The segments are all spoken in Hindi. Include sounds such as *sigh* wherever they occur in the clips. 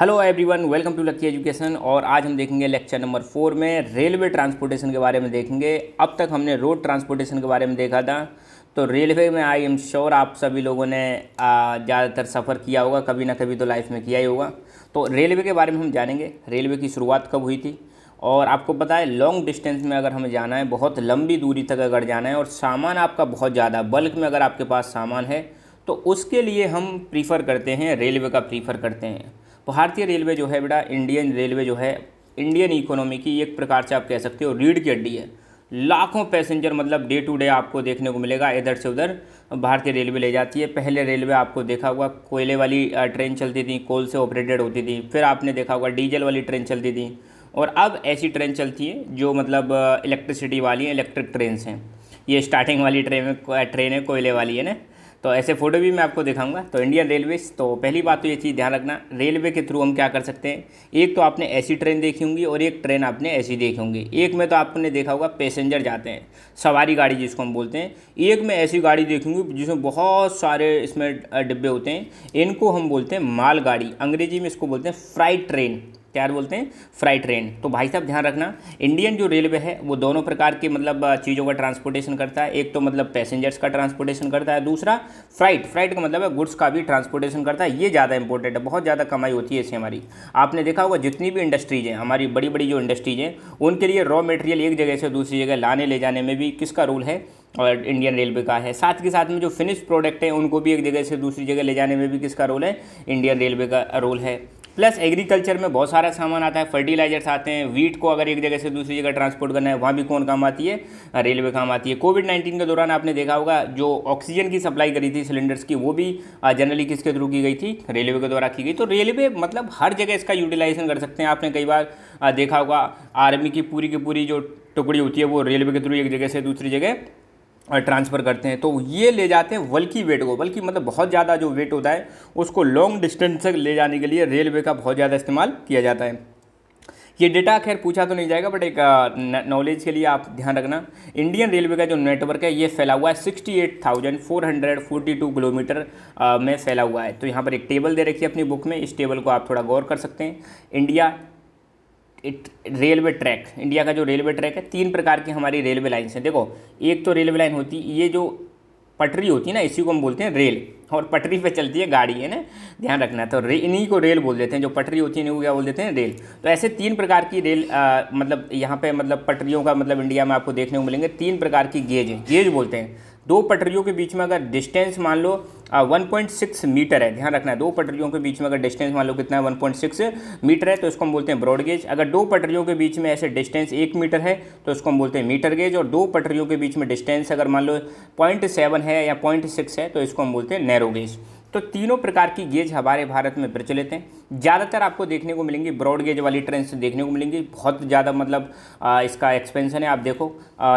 hello everyone welcome to lucky education और आज हम देखेंगे लेक्चर नंबर फोर में रेलवे ट्रांसपोर्टेशन के बारे में देखेंगे अब तक हमने रोड ट्रांसपोर्टेशन के बारे में देखा था तो रेलवे में आई एम श्योर आप सभी लोगों ने ज़्यादातर सफ़र किया होगा कभी ना कभी तो लाइफ में किया ही होगा तो रेलवे के बारे में हम जानेंगे रेलवे की शुरुआत कब हुई थी और आपको पता है लॉन्ग डिस्टेंस में अगर हमें जाना है बहुत लंबी दूरी तक अगर जाना है और सामान आपका बहुत ज़्यादा बल्क में अगर आपके पास सामान है तो उसके लिए हम प्रीफ़र करते हैं रेलवे का प्रीफ़र करते हैं तो भारतीय रेलवे जो है बेटा इंडियन रेलवे जो है इंडियन इकोनॉमी की एक प्रकार से आप कह सकते हो रीढ़ की हड्डी है लाखों पैसेंजर मतलब डे टू डे आपको देखने को मिलेगा इधर से उधर भारतीय रेलवे ले जाती है पहले रेलवे आपको देखा होगा कोयले वाली ट्रेन चलती थी कोल से ऑपरेटेड होती थी फिर आपने देखा होगा डीजल वाली ट्रेन चलती थी और अब ऐसी ट्रेन चलती है जो मतलब इलेक्ट्रिसिटी वाली इलेक्ट्रिक ट्रेन हैं ये स्टार्टिंग वाली ट्रेन ट्रेन है कोयले वाली है ना तो ऐसे फ़ोटो भी मैं आपको दिखाऊंगा तो इंडियन रेलवेज तो पहली बात तो ये चीज़ ध्यान रखना रेलवे के थ्रू हम क्या कर सकते हैं एक तो आपने ऐसी ट्रेन देखी होंगी और एक ट्रेन आपने ऐसी देखी होंगी एक में तो आपने देखा होगा पैसेंजर जाते हैं सवारी गाड़ी जिसको हम बोलते हैं एक में ऐसी गाड़ी देखूंगी जिसमें बहुत सारे इसमें डिब्बे होते हैं इनको हम बोलते हैं मालगाड़ी अंग्रेजी में इसको बोलते हैं फ्राइड ट्रेन क्या बोलते हैं फ्राई ट्रेन तो भाई साहब ध्यान रखना इंडियन जो रेलवे है वो दोनों प्रकार के मतलब चीज़ों का ट्रांसपोर्टेशन करता है एक तो मतलब पैसेंजर्स का ट्रांसपोर्टेशन करता है दूसरा फ्राइट फ्राइट का मतलब है गुड्स का भी ट्रांसपोर्टेशन करता है ये ज़्यादा इंपॉर्टेंट है बहुत ज़्यादा कमाई होती है इससे हमारी आपने देखा होगा जितनी भी इंडस्ट्रीज हैं हमारी बड़ी बड़ी जो इंडस्ट्रीज हैं उनके लिए रॉ मटेरियल एक जगह से दूसरी जगह लाने ले जाने में भी किसका रोल है और इंडियन रेलवे का है साथ के साथ में जो फिनिश प्रोडक्ट हैं उनको भी एक जगह से दूसरी जगह ले जाने में भी किसका रोल है इंडियन रेलवे का रोल है प्लस एग्रीकल्चर में बहुत सारा सामान आता है फर्टिलाइजर्स आते हैं वीट को अगर एक जगह से दूसरी जगह ट्रांसपोर्ट करना है वहाँ भी कौन काम आती है रेलवे काम आती है कोविड नाइन्टीन के दौरान आपने देखा होगा जो ऑक्सीजन की सप्लाई करी थी सिलेंडर्स की वो भी जनरली किसके थ्रू की गई थी रेलवे के द्वारा की गई तो रेलवे मतलब हर जगह इसका यूटिलाइजेशन कर सकते हैं आपने कई बार देखा होगा आर्मी की पूरी की पूरी जो टुकड़ी होती है वो रेलवे के थ्रू एक जगह से दूसरी जगह ट्रांसफ़र करते हैं तो ये ले जाते हैं बल्कि वेट को बल्कि मतलब बहुत ज़्यादा जो वेट होता है उसको लॉन्ग डिस्टेंस तक ले जाने के लिए रेलवे का बहुत ज़्यादा इस्तेमाल किया जाता है ये डेटा खैर पूछा तो नहीं जाएगा बट एक नॉलेज के लिए आप ध्यान रखना इंडियन रेलवे का जो नेटवर्क है ये फैला हुआ है sixty eight thousand four hundred forty two kilometre में फैला हुआ है तो यहाँ पर एक टेबल दे रखी है अपनी बुक में इस टेबल को आप थोड़ा गौर कर सकते हैं India it railway track India का जो रेलवे ट्रैक है तीन प्रकार की हमारी रेलवे लाइन्स हैं देखो एक तो रेलवे लाइन होती है ये जो पटरी होती है ना इसी को हम बोलते हैं रेल और पटरी पे चलती है गाड़ी है ना ध्यान रखना तो इन्हीं को रेल बोल देते हैं जो पटरी होती है इन्हीं को क्या बोल देते हैं रेल तो ऐसे तीन प्रकार की रेल आ, मतलब यहाँ पे मतलब पटरियों का मतलब इंडिया में आपको देखने को मिलेंगे तीन प्रकार की गेज गेज बोलते हैं दो पटरियों के बीच में अगर डिस्टेंस मान लो वन पॉइंट सिक्स मीटर है ध्यान रखना है दो पटरियों के बीच में अगर डिस्टेंस मान लो कितना है वन पॉइंट सिक्स मीटर है तो इसको हम बोलते हैं ब्रॉड गेज अगर दो पटरियों के बीच में ऐसे डिस्टेंस एक मीटर है तो उसको हम बोलते हैं मीटर गेज और दो पटरियों के बीच में डिस्टेंस अगर मान लो पॉइंट सेवन है या पॉइंट सिक्स है तो इसको हम बोलते हैं नैरो गेज तो तीनों प्रकार की गेज हमारे भारत में प्रचलित हैं ज़्यादातर आपको देखने को मिलेंगी ब्रॉड गेज वाली ट्रेन से देखने को मिलेंगी बहुत ज़्यादा मतलब इसका एक्सपेंशन है आप देखो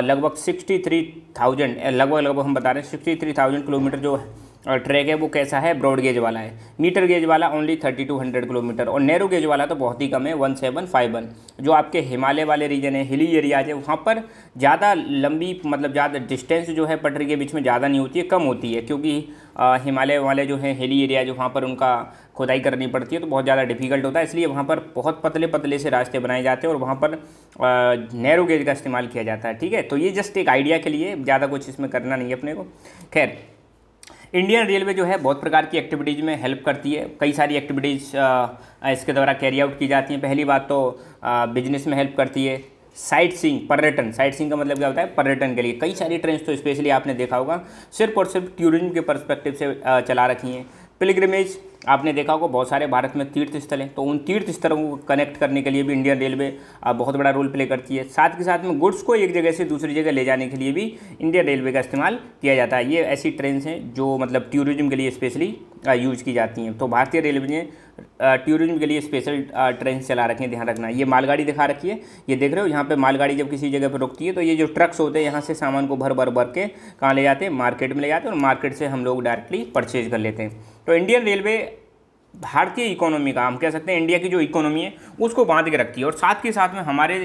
लगभग सिक्सटी थ्री थाउजेंड लगभग लगभग हम बता रहे हैं सिक्सटी थ्री थाउजेंड किलोमीटर जो है और ट्रैक है वो कैसा है ब्रॉड गेज वाला है मीटर गेज वाला only thirty two hundred kilometre और नैरो गेज वाला तो बहुत ही कम है वन सेवन फाइव वन जो आपके हिमालय वाले रीजन है हिली एरियाज है वहाँ पर ज़्यादा लंबी मतलब ज़्यादा डिस्टेंस जो है पटरी के बीच में ज़्यादा नहीं होती है कम होती है क्योंकि हिमालय वाले जो है हिली एरिया जो वहाँ पर उनका खुदाई करनी पड़ती है तो बहुत ज़्यादा डिफिकल्ट होता है इसलिए वहाँ पर बहुत पतले पतले से रास्ते बनाए जाते हैं और वहाँ पर नैरो गेज का इस्तेमाल किया जाता है ठीक है तो ये जस्ट एक आइडिया के लिए ज़्यादा कुछ इसमें करना नहीं है अपने को खैर इंडियन रेलवे जो है बहुत प्रकार की एक्टिविटीज़ में हेल्प करती है कई सारी एक्टिविटीज़ इसके द्वारा कैरी आउट की जाती हैं पहली बात तो बिजनेस में हेल्प करती है साइट सीइंग पर्यटन साइट सीइंग का मतलब क्या होता है पर्यटन के लिए कई सारी ट्रेन तो स्पेशली आपने देखा होगा सिर्फ और सिर्फ टूरिज्म के परस्पेक्टिव से चला रखी हैं पिलग्रमेज आपने देखा होगा बहुत सारे भारत में तीर्थ स्थल हैं तो उन तीर्थ स्थलों को कनेक्ट करने के लिए भी इंडियन रेलवे बहुत बड़ा रोल प्ले करती है साथ के साथ में गुड्स को एक जगह से दूसरी जगह ले जाने के लिए भी इंडियन रेलवे का इस्तेमाल किया जाता है ये ऐसी ट्रेन हैं जो मतलब टूरिज्म के लिए स्पेशली यूज की जाती हैं तो भारतीय रेलवे ने टूरिज्म के लिए स्पेशल ट्रेन चला रखी है ध्यान रखना ये मालगाड़ी दिखा रखी है ये देख रहे हो यहाँ पे मालगाड़ी जब किसी जगह पर रुकती है तो ये जो ट्रक्स होते हैं यहाँ से सामान को भर भर भर के कहाँ ले जाते हैं मार्केट में ले जाते हैं और मार्केट से हम लोग डायरेक्टली परचेज कर लेते हैं तो इंडियन रेलवे भारतीय इकोनॉमी का हम कह सकते हैं इंडिया की जो इकोनॉमी है उसको बांध के रखती है और साथ के साथ में हमारे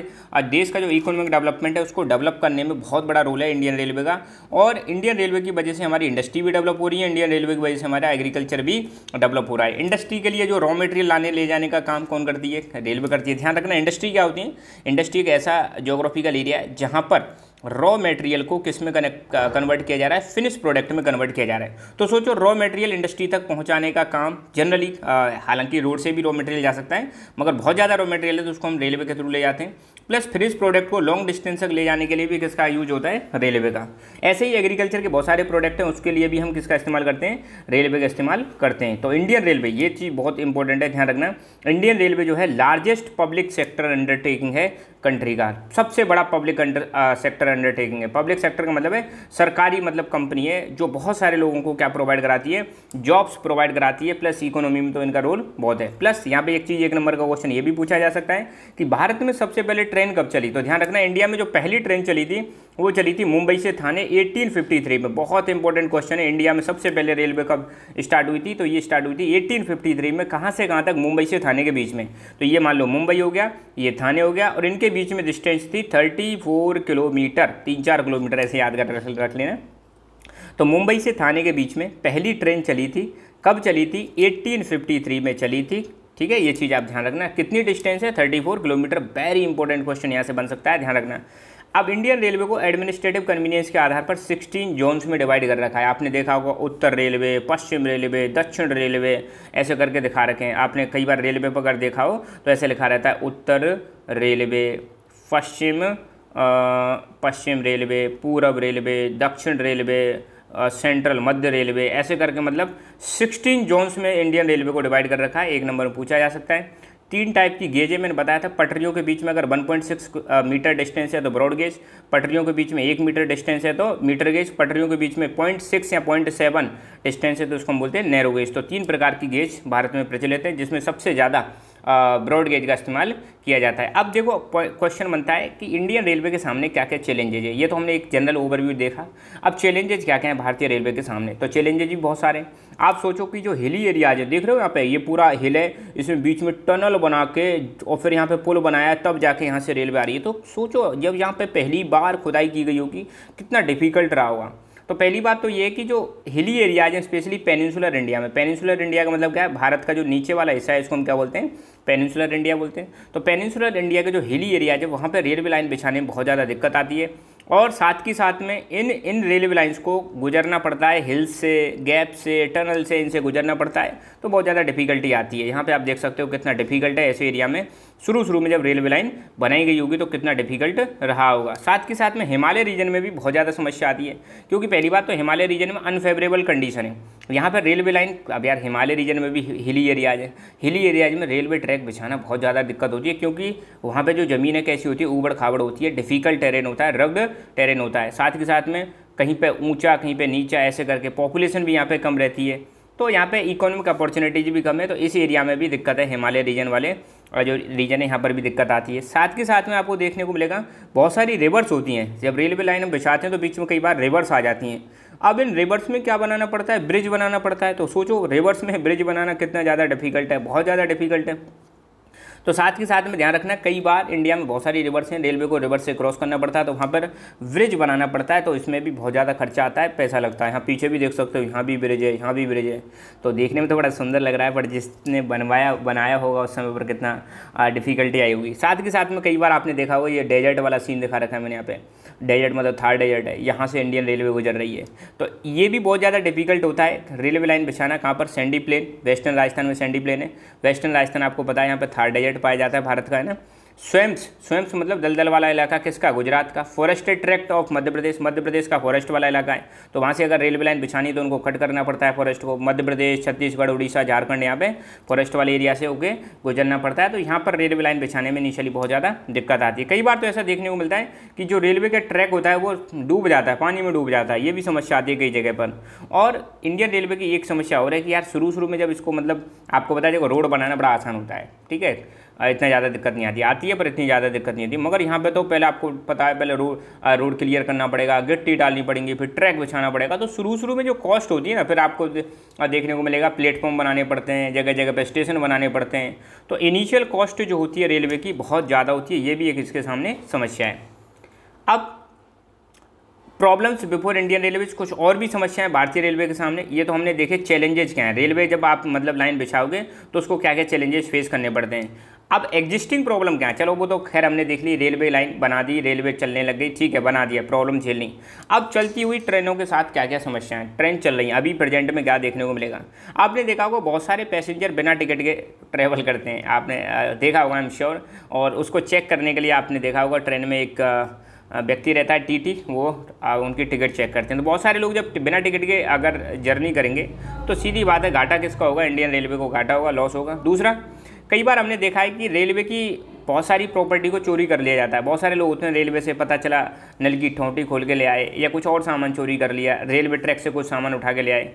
देश का जो इकोनॉमिक डेवलपमेंट है उसको डेवलप करने में बहुत बड़ा रोल है इंडियन रेलवे का और इंडियन रेलवे की वजह से हमारी इंडस्ट्री भी डेवलप हो रही है इंडियन रेलवे की वजह से हमारा एग्रीकल्चर भी डेवलप हो रहा है इंडस्ट्री के लिए जो रॉ मटेरियल लाने ले जाने का काम कौन करती है रेलवे करती है ध्यान रखना इंडस्ट्री क्या होती है इंडस्ट्री एक ऐसा जोग्राफिकल एरिया है जहाँ पर रॉ मटेरियल को किस में कनेक्ट कन्वर्ट किया जा रहा है फिनिश प्रोडक्ट में कन्वर्ट किया जा रहा है तो सोचो रॉ मटेरियल इंडस्ट्री तक पहुंचाने का काम जनरली हालांकि रोड से भी रॉ मटेरियल जा सकता है मगर बहुत ज़्यादा रॉ मटेरियल है तो उसको हम रेलवे के थ्रू ले जाते हैं प्लस फिनिश प्रोडक्ट को लॉन्ग डिस्टेंस तक ले जाने के लिए भी किसका यूज होता है रेलवे का ऐसे ही एग्रीकल्चर के बहुत सारे प्रोडक्ट हैं उसके लिए भी हम किसका इस्तेमाल करते हैं रेलवे का इस्तेमाल करते हैं तो इंडियन रेलवे ये चीज़ बहुत इंपॉर्टेंट है ध्यान रखना इंडियन रेलवे जो है लार्जेस्ट पब्लिक सेक्टर अंडरटेकिंग है कंट्री का सबसे बड़ा पब्लिक अंडर, सेक्टर अंडरटेकिंग है पब्लिक सेक्टर का मतलब है सरकारी मतलब कंपनी है जो बहुत सारे लोगों को क्या प्रोवाइड कराती है जॉब्स प्रोवाइड कराती है प्लस इकोनॉमी में तो इनका रोल बहुत है प्लस यहाँ पे एक चीज़ एक नंबर का क्वेश्चन ये भी पूछा जा सकता है कि भारत में सबसे पहले ट्रेन कब चली तो ध्यान रखना इंडिया में जो पहली ट्रेन चली थी वो चली थी मुंबई से थाने 1853 में बहुत इंपॉर्टेंट क्वेश्चन है इंडिया में सबसे पहले रेलवे कब स्टार्ट हुई थी तो ये स्टार्ट हुई थी 1853 में कहाँ से कहाँ तक मुंबई से थाने के बीच में तो ये मान लो मुंबई हो गया ये थाने हो गया और इनके बीच में डिस्टेंस थी 34 किलोमीटर तीन चार किलोमीटर ऐसे याद कर रख लेना तो मुंबई से थाने के बीच में पहली ट्रेन चली थी कब चली थी एट्टीन में चली थी ठीक है ये चीज़ आप ध्यान रखना कितनी डिस्टेंस है thirty kilometre very important question यहाँ से बन सकता है ध्यान रखना अब इंडियन रेलवे को एडमिनिस्ट्रेटिव कन्वीनियंस के आधार पर 16 जोन्स में डिवाइड कर रखा है आपने देखा होगा उत्तर रेलवे पश्चिम रेलवे दक्षिण रेलवे ऐसे करके दिखा रखे हैं आपने कई बार रेलवे पर अगर देखा हो तो ऐसे लिखा रहता है उत्तर रेलवे पश्चिम पश्चिम रेलवे पूरब रेलवे दक्षिण रेलवे सेंट्रल मध्य रेलवे ऐसे करके मतलब 16 जोन्स में इंडियन रेलवे को डिवाइड कर रखा है एक नंबर में पूछा जा सकता है तीन टाइप की गेजें मैंने बताया था पटरियों के बीच में अगर 1.6 मीटर डिस्टेंस है तो ब्रॉड गेज पटरियों के बीच में एक मीटर डिस्टेंस है तो मीटर गेज पटरियों के बीच में पॉइंट सिक्स या पॉइंट सेवन डिस्टेंस है तो उसको हम बोलते हैं नैरो गेज तो तीन प्रकार की गेज भारत में प्रचलित है जिसमें सबसे ज़्यादा ब्रॉड गेज का इस्तेमाल किया जाता है अब देखो क्वेश्चन बनता है कि इंडियन रेलवे के सामने क्या क्या चैलेंजेज है ये तो हमने एक जनरल ओवरव्यू देखा अब चैलेंजेज क्या क्या हैं भारतीय रेलवे के सामने तो चैलेंजेज भी बहुत सारे हैं आप सोचो कि जो हिली एरियाज है देख रहे हो यहाँ पे ये पूरा हिल है इसमें बीच में टनल बना के और फिर यहाँ पे पुल बनाया तब जाके यहाँ से रेलवे आ रही है तो सोचो जब यहाँ पे पहली बार खुदाई की गई होगी कितना डिफिकल्ट रहा होगा तो पहली बात तो ये कि जो हिली एरियाज हैं स्पेशली पेनिनसुलर इंडिया में पेनिनसुलर इंडिया का मतलब क्या है भारत का जो नीचे वाला हिस्सा है इसको हम क्या बोलते हैं पेनिनसुलर इंडिया बोलते हैं तो पेनिनसुलर इंडिया के जो हिली एरियाज है वहाँ पर रेलवे लाइन बिछाने में बहुत ज़्यादा दिक्कत आती है और साथ ही साथ में इन इन रेलवे लाइन्स को गुजरना पड़ता है हिल्स से गैप से टनल से इनसे गुजरना पड़ता है तो बहुत ज़्यादा डिफिकल्टी आती है यहाँ पे आप देख सकते हो कितना डिफिकल्ट है ऐसे एरिया में शुरू शुरू में जब रेलवे लाइन बनाई गई होगी तो कितना डिफिकल्ट रहा होगा साथ के साथ में हिमालय रीजन में भी बहुत ज़्यादा समस्या आती है क्योंकि पहली बात तो हिमालय रीजन में अनफेवरेबल कंडीशन है यहाँ पर रेलवे लाइन अब यार हिमालय रीजन में भी हिली एरियाज है हिली एरियाज में रेलवे ट्रैक बिछाना बहुत ज़्यादा दिक्कत होती है क्योंकि वहाँ पर जो ज़मीन है कैसी होती है ऊबड़ खाबड़ होती है डिफ़िकल्ट टेरेन होता है रग्ड टेरेन होता है साथ के साथ में कहीं पर ऊँचा कहीं पर नीचा ऐसे करके पॉपुलेशन भी यहाँ पर कम रहती है तो यहाँ पे इकोनॉमिक अपॉर्चुनिटीज भी कम है तो इस एरिया में भी दिक्कत है हिमालय रीजन वाले और जो रीजन है यहाँ पर भी दिक्कत आती है साथ के साथ में आपको देखने को मिलेगा बहुत सारी रिवर्स होती हैं जब रेलवे लाइन हम बिछाते हैं तो बीच में कई बार रिवर्स आ जाती हैं अब इन रिवर्स में क्या बनाना पड़ता है ब्रिज बनाना पड़ता है तो सोचो रिवर्स में ब्रिज बनाना कितना ज़्यादा डिफिकल्ट है बहुत ज़्यादा डिफिकल्ट है तो साथ ही साथ में ध्यान रखना कई बार इंडिया में बहुत सारी रिवर्स हैं रेलवे को रिवर्स से क्रॉस करना पड़ता है तो वहाँ पर ब्रिज बनाना पड़ता है तो इसमें भी बहुत ज़्यादा खर्चा आता है पैसा लगता है यहाँ पीछे भी देख सकते हो यहाँ भी ब्रिज है यहाँ भी ब्रिज है तो देखने में तो बड़ा सुंदर लग रहा है बट जिसने बनवाया बनाया होगा उस समय पर कितना डिफिकल्टी आई होगी साथ के साथ में कई बार आपने देखा होगा ये डेजर्ट वाला सीन दिखा रखा है मैंने यहाँ पे डेजर्ट मतलब थार डेजर्ट है यहाँ से इंडियन रेलवे गुजर रही है तो ये भी बहुत ज़्यादा डिफिकल्ट होता है रेलवे लाइन बिछाना कहाँ पर सैंडी प्लेन वेस्टर्न राजस्थान में सैंडी प्लेन है वेस्टर्न राजस्थान आपको पता है यहाँ पर थार डेजर्ट स्टेट पाया जाता है भारत का है ना स्वयंस स्वयंस मतलब दलदल वाला इलाका किसका गुजरात का forested tract of Madhya Pradesh Madhya Pradesh का फॉरेस्ट वाला इलाका है तो वहाँ से अगर रेलवे लाइन बिछानी तो उनको कट करना पड़ता है फॉरेस्ट को मध्य प्रदेश छत्तीसगढ़ उड़ीसा झारखंड यहाँ पे फॉरेस्ट वाले एरिया से होके गुजरना पड़ता है तो यहाँ पर रेलवे लाइन बिछाने में इनिशियली बहुत ज़्यादा दिक्कत आती है कई बार तो ऐसा देखने को मिलता है कि जो रेलवे का ट्रैक होता है वो डूब जाता है पानी में डूब जाता है ये भी समस्या आती है कई जगह पर और इंडियन रेलवे की एक समस्या हो रही है कि यार शुरू शुरू में जब इसको मतलब आपको बताया जाएगा रोड बनाना बड़ा आसान होता है ठीक है इतना ज़्यादा दिक्कत नहीं आती आती है पर इतनी ज़्यादा दिक्कत नहीं आती मगर यहाँ पे तो पहले आपको पता है पहले रोड रोड क्लियर करना पड़ेगा गिट्टी डालनी पड़ेगी फिर ट्रैक बिछाना पड़ेगा तो शुरू शुरू में जो कॉस्ट होती है ना फिर आपको देखने को मिलेगा प्लेटफॉर्म बनाने पड़ते हैं जगह जगह पर स्टेशन बनाने पड़ते हैं तो इनिशियल कॉस्ट जो होती है रेलवे की बहुत ज़्यादा होती है ये भी एक इसके सामने समस्या है अब प्रॉब्लम्स बिफोर इंडियन रेलवे कुछ और भी समस्याएं भारतीय रेलवे के सामने ये तो हमने देखे चैलेंजेस क्या हैं रेलवे जब आप मतलब लाइन बिछाओगे तो उसको क्या क्या चैलेंजेस फेस करने पड़ते हैं अब एग्जिस्टिंग प्रॉब्लम क्या है चलो वो तो खैर हमने देख ली रेलवे लाइन बना दी रेलवे चलने लग गई ठीक है बना दिया प्रॉब्लम झेलनी अब चलती हुई ट्रेनों के साथ क्या क्या समस्या है ट्रेन चल रही है अभी प्रेजेंट में क्या देखने को मिलेगा आपने देखा होगा बहुत सारे पैसेंजर बिना टिकट के ट्रेवल करते हैं आपने देखा होगा आई एम श्योर और उसको चेक करने के लिए आपने देखा होगा ट्रेन में एक व्यक्ति रहता है टीटी वो उनकी टिकट चेक करते हैं तो बहुत सारे लोग जब बिना टिकट के अगर जर्नी करेंगे तो सीधी बात है घाटा किसका होगा इंडियन रेलवे को घाटा होगा लॉस होगा दूसरा कई बार हमने देखा है कि रेलवे की बहुत सारी प्रॉपर्टी को चोरी कर लिया जाता है बहुत सारे लोग होते हैं रेलवे से पता चला नल की ठोंटी खोल के ले आए या कुछ और सामान चोरी कर लिया रेलवे ट्रैक से कुछ सामान उठा के ले आए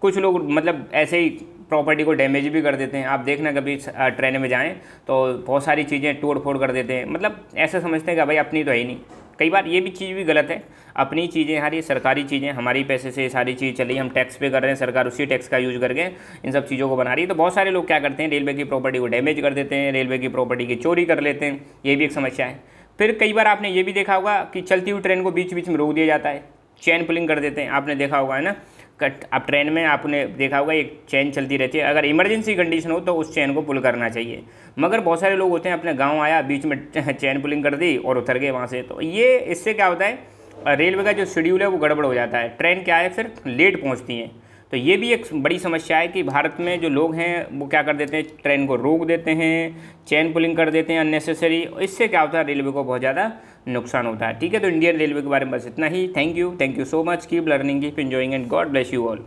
कुछ लोग मतलब ऐसे ही प्रॉपर्टी को डैमेज भी कर देते हैं आप देखना कभी ट्रेन में जाएं तो बहुत सारी चीज़ें तोड़ फोड़ कर देते हैं मतलब ऐसा समझते हैं कि भाई अपनी तो है ही नहीं कई बार ये भी चीज़ भी गलत है अपनी चीज़ें हमारी सरकारी चीज़ें हमारी पैसे से सारी चीज़ चली हम टैक्स पे कर रहे हैं सरकार उसी टैक्स का यूज़ करके इन सब चीज़ों को बना रही है तो बहुत सारे लोग क्या करते हैं रेलवे की प्रॉपर्टी को डैमेज कर देते हैं रेलवे की प्रॉपर्टी की चोरी कर लेते हैं ये भी एक समस्या है फिर कई बार आपने ये भी देखा होगा कि चलती हुई ट्रेन को बीच बीच में रोक दिया जाता है चैन पुलिंग कर देते हैं आपने देखा होगा है ना कट आप ट्रेन में आपने देखा होगा एक चैन चलती रहती है अगर इमरजेंसी कंडीशन हो तो उस चैन को पुल करना चाहिए मगर बहुत सारे लोग होते हैं अपने गांव आया बीच में *laughs* चैन पुलिंग कर दी और उतर गए वहाँ से तो ये इससे क्या होता है रेलवे का जो शेड्यूल है वो गड़बड़ हो जाता है ट्रेन क्या है फिर लेट पहुँचती हैं तो ये भी एक बड़ी समस्या है कि भारत में जो लोग हैं वो क्या कर देते हैं ट्रेन को रोक देते हैं चैन पुलिंग कर देते हैं अननेसेसरी इससे क्या होता है रेलवे को बहुत ज़्यादा नुकसान होता है ठीक है तो इंडियन रेलवे के बारे में बस इतना ही thank you thank you so much keep learning keep enjoying and god bless you all